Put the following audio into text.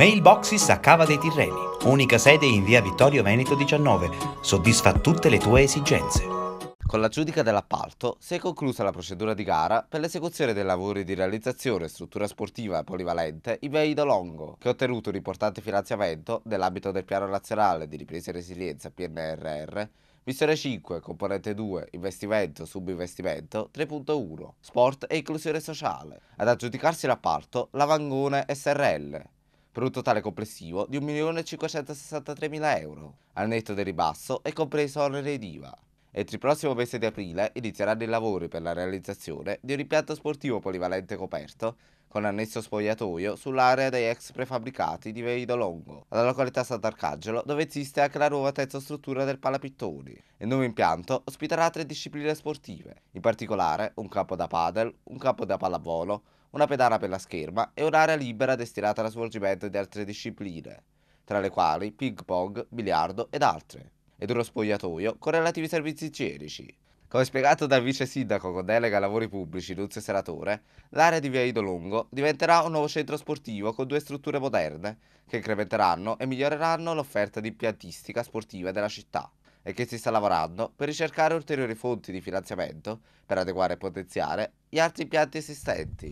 Mailboxes a Cava dei Tirreni, unica sede in via Vittorio Veneto 19, soddisfa tutte le tue esigenze. Con la giudica dell'appalto si è conclusa la procedura di gara per l'esecuzione dei lavori di realizzazione struttura sportiva polivalente Iveido Longo, che ha ottenuto un importante finanziamento nell'ambito del Piano Nazionale di Ripresa e Resilienza PNRR, missione 5, componente 2, investimento, subinvestimento 3.1, sport e inclusione sociale. Ad aggiudicarsi l'appalto la Vangone SRL, per un totale complessivo di 1.563.000 euro. Al netto del ribasso è compreso onere di IVA. Entro il prossimo mese di aprile inizieranno i lavori per la realizzazione di un impianto sportivo polivalente coperto con annesso spogliatoio sull'area dei ex prefabbricati di Veido Longo, alla località Sant'Arcangelo, dove esiste anche la nuova terza struttura del Palapittoni. Il nuovo impianto ospiterà tre discipline sportive, in particolare un campo da padel, un campo da pallavolo, una pedana per la scherma e un'area libera destinata allo svolgimento di altre discipline, tra le quali ping pong, biliardo ed altre ed uno spogliatoio con relativi servizi igienici. Come spiegato dal vice sindaco con delega a lavori pubblici Nunzio Senatore, l'area di Via Idolongo diventerà un nuovo centro sportivo con due strutture moderne che incrementeranno e miglioreranno l'offerta di impiantistica sportiva della città e che si sta lavorando per ricercare ulteriori fonti di finanziamento per adeguare e potenziare gli altri impianti esistenti.